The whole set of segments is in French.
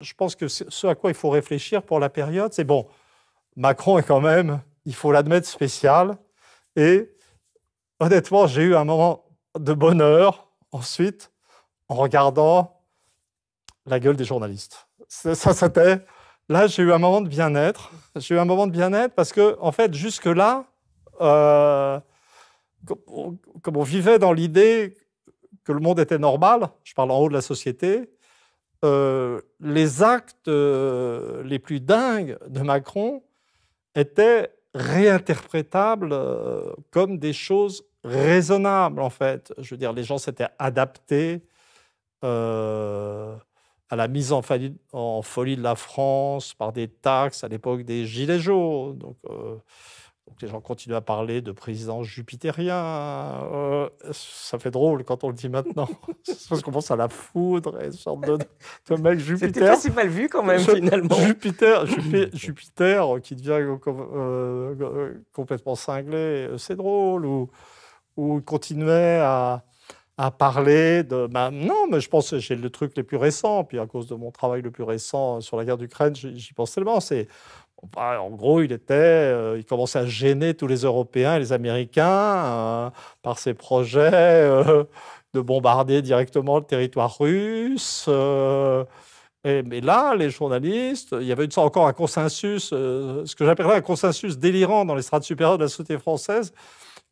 je pense que ce à quoi il faut réfléchir pour la période, c'est bon, Macron est quand même, il faut l'admettre, spécial. Et honnêtement, j'ai eu un moment de bonheur ensuite en regardant la gueule des journalistes. Ça, c'était. Là, j'ai eu un moment de bien-être. J'ai eu un moment de bien-être parce que, en fait, jusque-là, euh, comme on vivait dans l'idée que le monde était normal, je parle en haut de la société, euh, les actes euh, les plus dingues de Macron étaient réinterprétables euh, comme des choses raisonnables, en fait. Je veux dire, les gens s'étaient adaptés à la mise en, folie de la France par des taxes à l'époque des Gilets jaunes les gens continuent à parler de président jupitérien. Euh, ça fait drôle quand on le dit maintenant. parce qu'on pense à la foudre et ce genre de, mec Jupiter. C'était pas si mal vu quand même, finalement. Jupiter, euh, qui devient euh, complètement cinglé, c'est drôle. Ou, ou continuait à, à parler de. Bah, non, mais je pense que j'ai le truc les plus récents. Puis à cause de mon travail le plus récent sur la guerre d'Ukraine, j'y pense tellement. C'est bah, en gros, il était, euh, il commençait à gêner tous les Européens et les Américains euh, par ses projets euh, de bombarder directement le territoire russe. Et, mais là, les journalistes, il y avait encore un consensus, ce que j'appellerais un consensus délirant dans les strates supérieures de la société française,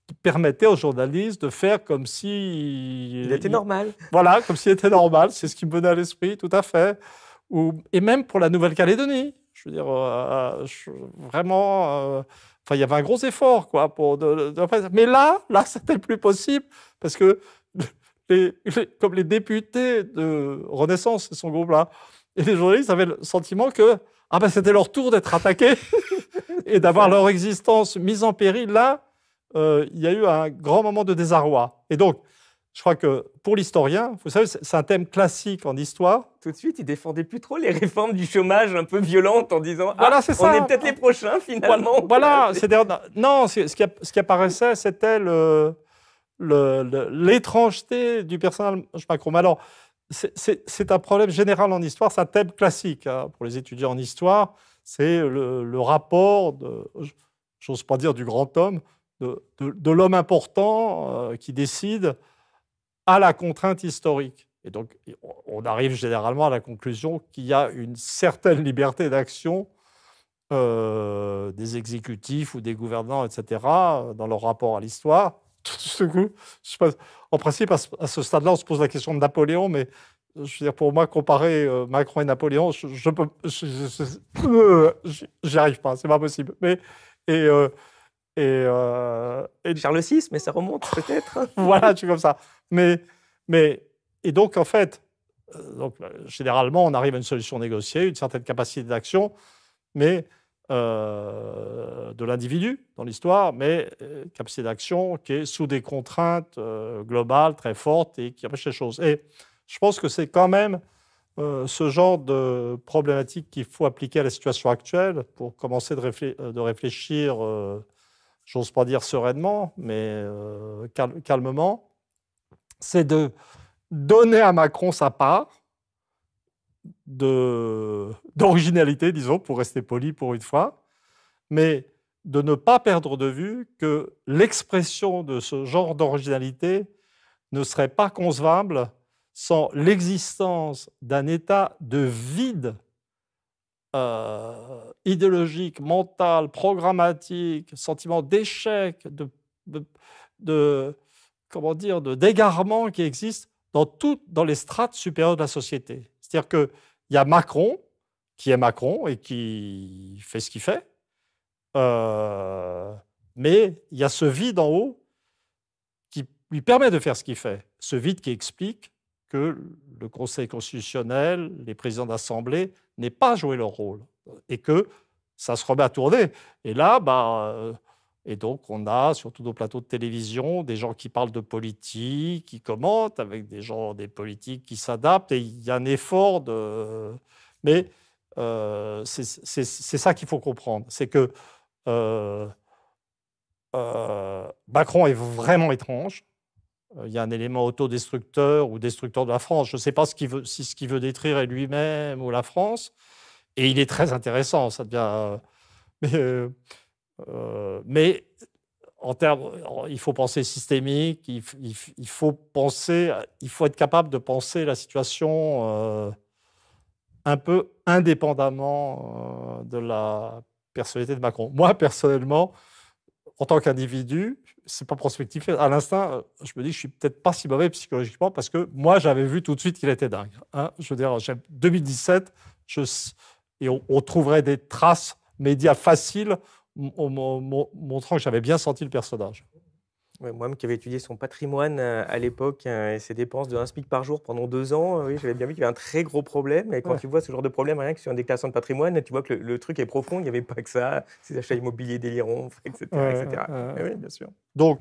qui permettait aux journalistes de faire comme si il était normal. Voilà, comme s'il était normal. C'est ce qui me venait à l'esprit, tout à fait. Ou, et même pour la Nouvelle-Calédonie. Je veux dire, euh, vraiment, euh, enfin, il y avait un gros effort, quoi. Pour mais là, là, c'était plus possible parce que les, comme les députés de Renaissance, son groupe-là, et les journalistes avaient le sentiment que ah ben, c'était leur tour d'être attaqués et d'avoir leur existence mise en péril. Là, euh, il y a eu un grand moment de désarroi. Et donc, je crois que pour l'historien, vous savez, c'est un thème classique en histoire. Tout de suite, il défendait plus trop les réformes du chômage un peu violentes en disant ah, on est peut-être les prochains finalement. Voilà, c'est non, ce qui, ce qui apparaissait, c'était l'étrangeté du personnage Macron. Mais alors, c'est un problème général en histoire, c'est un thème classique hein. pour les étudiants en histoire. C'est le, rapport, de, j'ose pas dire du grand homme, de, l'homme important euh, qui décide à la contrainte historique. Et donc, on arrive généralement à la conclusion qu'il y a une certaine liberté d'action euh, des exécutifs ou des gouvernants, etc., dans leur rapport à l'histoire. En principe, à ce stade-là, on se pose la question de Napoléon, mais je veux dire, pour moi, comparer euh, Macron et Napoléon, je, peux, j'arrive arrive pas, c'est pas possible. Mais euh, et, Charles euh, VI, mais ça remonte peut-être. voilà, tu comme ça. Mais, mais, et donc, en fait, euh, donc, généralement, on arrive à une solution négociée, une certaine capacité d'action, mais euh, de l'individu dans l'histoire, mais capacité d'action qui est sous des contraintes globales très fortes et qui empêche les choses. Et je pense que c'est quand même ce genre de problématique qu'il faut appliquer à la situation actuelle pour commencer de, réfléchir, de réfléchir j'ose pas dire sereinement, mais euh, calmement, c'est de donner à Macron sa part d'originalité, disons, pour rester poli pour une fois, mais de ne pas perdre de vue que l'expression de ce genre d'originalité ne serait pas concevable sans l'existence d'un état de vide euh, idéologique, mental, programmatique, sentiment d'échec, de, de, comment dire, de d'égarement qui existe dans toutes dans les strates supérieures de la société. C'est-à-dire que il y a Macron qui est Macron et qui fait ce qu'il fait, euh, mais il y a ce vide en haut qui lui permet de faire ce qu'il fait. Ce vide qui explique que le Conseil constitutionnel, les présidents d'assemblée n'aient pas joué leur rôle et que ça se remet à tourner. Et là, bah, et donc on a surtout nos plateaux de télévision des gens qui parlent de politique, qui commentent avec des gens, des politiques qui s'adaptent et il y a un effort de. Mais euh, c'est ça qu'il faut comprendre, c'est que euh, Macron est vraiment étrange. Euh, il y a un élément autodestructeur ou destructeur de la France. Je ne sais pas ce veut, si ce qu'il veut détruire est lui-même ou la France. Et il est très intéressant, ça devient. Euh, euh, mais, en termes, il faut penser systémique, il, faut penser, il faut être capable de penser la situation un peu indépendamment de la personnalité de Macron. Moi personnellement, en tant qu'individu, c'est pas prospectif. À l'instant, je me dis, que je suis peut-être pas si mauvais psychologiquement parce que moi, j'avais vu tout de suite qu'il était dingue. Hein. je veux dire, 2017, je, et on, on, trouverait des traces médias faciles montrant que j'avais bien senti le personnage. Moi-même qui avais étudié son patrimoine euh, à l'époque euh, et ses dépenses de 1 SMIC par jour pendant deux ans, euh, oui, j'avais bien vu qu'il y avait un très gros problème. Et quand tu vois ce genre de problème, rien que sur une déclaration de patrimoine, tu vois que le, truc est profond, il n'y avait pas que ça, ces achats immobiliers délirants, etc. etc. Ah oui, bien sûr. Donc,